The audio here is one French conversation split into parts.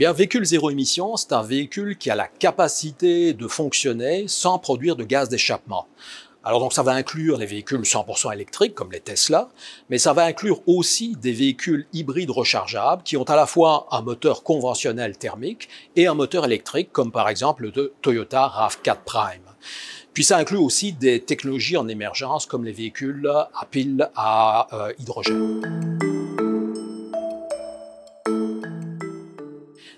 bien, véhicule zéro émission, c'est un véhicule qui a la capacité de fonctionner sans produire de gaz d'échappement. Alors donc ça va inclure les véhicules 100% électriques comme les Tesla, mais ça va inclure aussi des véhicules hybrides rechargeables qui ont à la fois un moteur conventionnel thermique et un moteur électrique comme par exemple le Toyota RAV4 Prime. Puis ça inclut aussi des technologies en émergence comme les véhicules à pile à euh, hydrogène.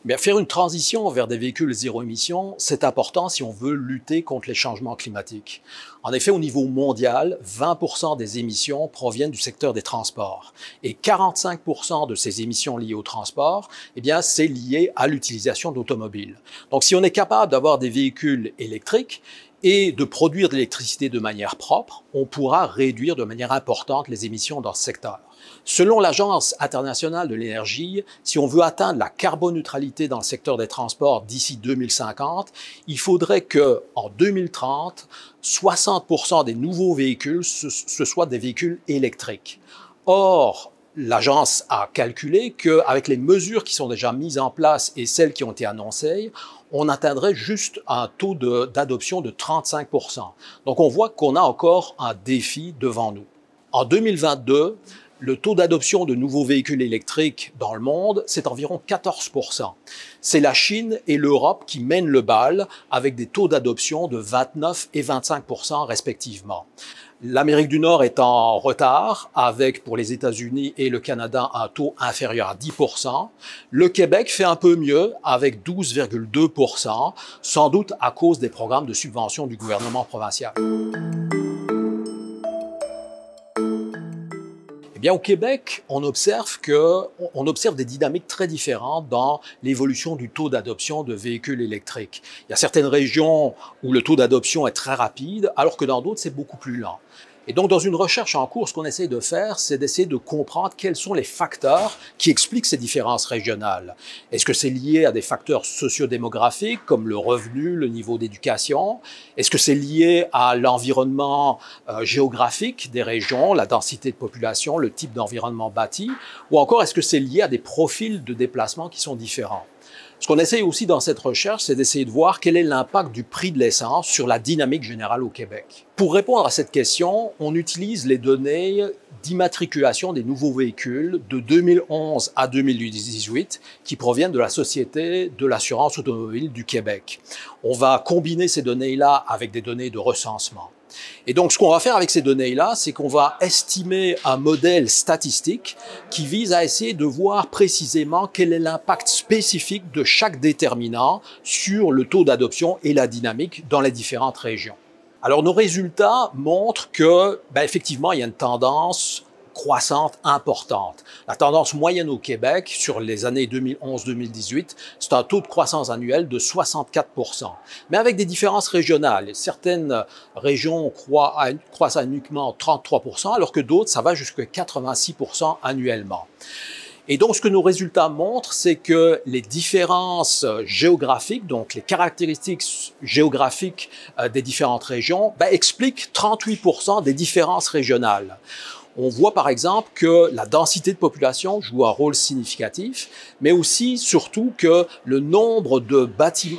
Bien, faire une transition vers des véhicules zéro émission, c'est important si on veut lutter contre les changements climatiques. En effet, au niveau mondial, 20 des émissions proviennent du secteur des transports et 45 de ces émissions liées au transport, eh bien, c'est lié à l'utilisation d'automobiles. Donc, si on est capable d'avoir des véhicules électriques, et de produire de l'électricité de manière propre, on pourra réduire de manière importante les émissions dans ce secteur. Selon l'Agence internationale de l'énergie, si on veut atteindre la carboneutralité dans le secteur des transports d'ici 2050, il faudrait que, en 2030, 60% des nouveaux véhicules, ce, soient des véhicules électriques. Or, l'agence a calculé qu'avec les mesures qui sont déjà mises en place et celles qui ont été annoncées, on atteindrait juste un taux d'adoption de, 35 Donc on voit qu'on a encore un défi devant nous. En 2022, le taux d'adoption de nouveaux véhicules électriques dans le monde, c'est environ 14 C'est la Chine et l'Europe qui mènent le bal avec des taux d'adoption de 29 et 25 respectivement. L'Amérique du Nord est en retard, avec pour les États-Unis et le Canada un taux inférieur à 10%. Le Québec fait un peu mieux, avec 12,2%, sans doute à cause des programmes de subvention du gouvernement provincial. bien, au Québec, on observe que on observe des dynamiques très différentes dans l'évolution du taux d'adoption de véhicules électriques. Il y a certaines régions où le taux d'adoption est très rapide, alors que dans d'autres, c'est beaucoup plus lent. Et donc, dans une recherche en cours, ce qu'on essaie de faire, c'est d'essayer de comprendre quels sont les facteurs qui expliquent ces différences régionales. Est-ce que c'est lié à des facteurs sociodémographiques comme le revenu, le niveau d'éducation Est-ce que c'est lié à l'environnement euh, géographique des régions, la densité de population, le type d'environnement bâti Ou encore, est-ce que c'est lié à des profils de déplacement qui sont différents ce qu'on essaye aussi dans cette recherche, c'est d'essayer de voir quel est l'impact du prix de l'essence sur la dynamique générale au Québec. Pour répondre à cette question, on utilise les données d'immatriculation des nouveaux véhicules de 2011 à 2018 qui proviennent de la Société de l'assurance automobile du Québec. On va combiner ces données-là avec des données de recensement. Et donc, ce qu'on va faire avec ces données-là, c'est qu'on va estimer un modèle statistique qui vise à essayer de voir précisément quel est l'impact spécifique de chaque déterminant sur le taux d'adoption et la dynamique dans les différentes régions. Alors, nos résultats montrent que, ben, effectivement, il y a une tendance croissante importante. La tendance moyenne au Québec sur les années 2011-2018, c'est un taux de croissance annuel de 64 mais avec des différences régionales. Certaines régions croissent, à, uniquement 33 alors que d'autres, ça va jusqu'à 86 annuellement. Et donc, ce que nos résultats montrent, c'est que les différences géographiques, donc les caractéristiques géographiques euh, des différentes régions, ben, expliquent 38 des différences régionales. On voit par exemple que la densité de population joue un rôle significatif, mais aussi surtout que le nombre de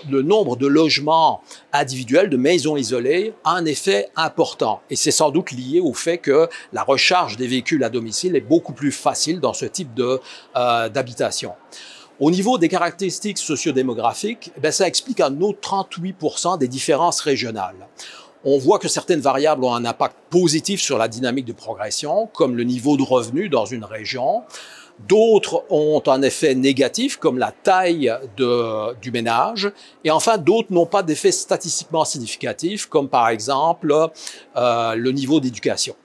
le nombre de logements individuels, de maisons isolées, a un effet important. Et c'est sans doute lié au fait que la recharge des véhicules à domicile est beaucoup plus facile dans ce type euh, d'habitation. Au niveau des caractéristiques sociodémographiques, eh ben, ça explique un autre 38 des différences régionales on voit que certaines variables ont un impact positif sur la dynamique de progression, comme le niveau de revenu dans une région. D'autres ont un effet négatif, comme la taille de, du ménage. Et enfin, d'autres n'ont pas d'effet statistiquement significatif, comme par exemple euh, le niveau d'éducation.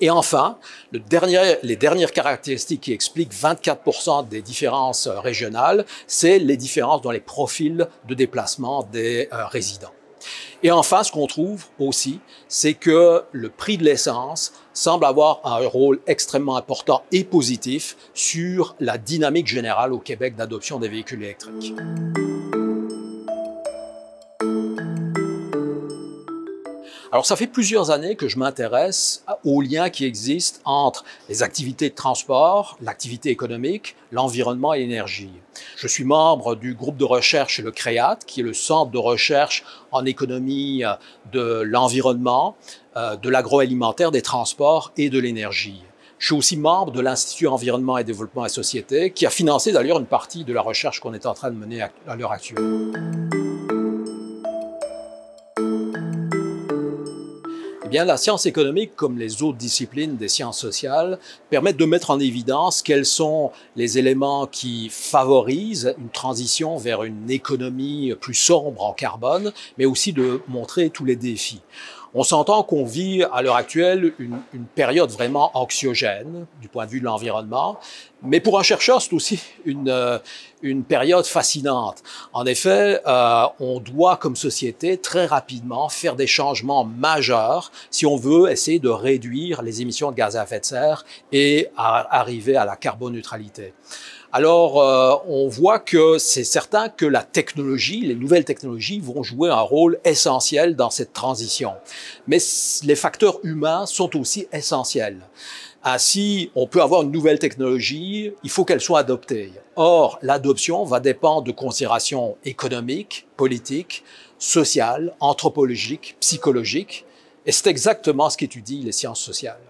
Et enfin, le dernier, les dernières caractéristiques qui expliquent 24% des différences régionales, c'est les différences dans les profils de déplacement des euh, résidents. Et enfin, ce qu'on trouve aussi, c'est que le prix de l'essence semble avoir un rôle extrêmement important et positif sur la dynamique générale au Québec d'adoption des véhicules électriques. Alors, ça fait plusieurs années que je m'intéresse aux liens qui existent entre les activités de transport, l'activité économique, l'environnement et l'énergie. Je suis membre du groupe de recherche Le CREAT, qui est le centre de recherche en économie euh, de l'environnement, euh, de l'agroalimentaire, des transports et de l'énergie. Je suis aussi membre de l'Institut Environnement et Développement et Société, qui a financé d'ailleurs une partie de la recherche qu'on est en train de mener à l'heure actuelle. bien, la science économique, comme les autres disciplines des sciences sociales, permettent de mettre en évidence quels sont les éléments qui favorisent une transition vers une économie plus sombre en carbone, mais aussi de montrer tous les défis. On s'entend qu'on vit à l'heure actuelle une, période vraiment anxiogène du point de vue de l'environnement, mais pour un chercheur, c'est aussi une, euh, période fascinante. En effet, euh, on doit comme société très rapidement faire des changements majeurs si on veut essayer de réduire les émissions de gaz à effet de serre et arriver à la carboneutralité. Alors, euh, on voit que c'est certain que la technologie, les nouvelles technologies vont jouer un rôle essentiel dans cette transition. Mais les facteurs humains sont aussi essentiels. Ainsi, on peut avoir une nouvelle technologie, il faut qu'elle soit adoptée. Or, l'adoption va dépendre de considérations économiques, politiques, sociales, anthropologiques, psychologiques. Et c'est exactement ce qu'étudient les sciences sociales.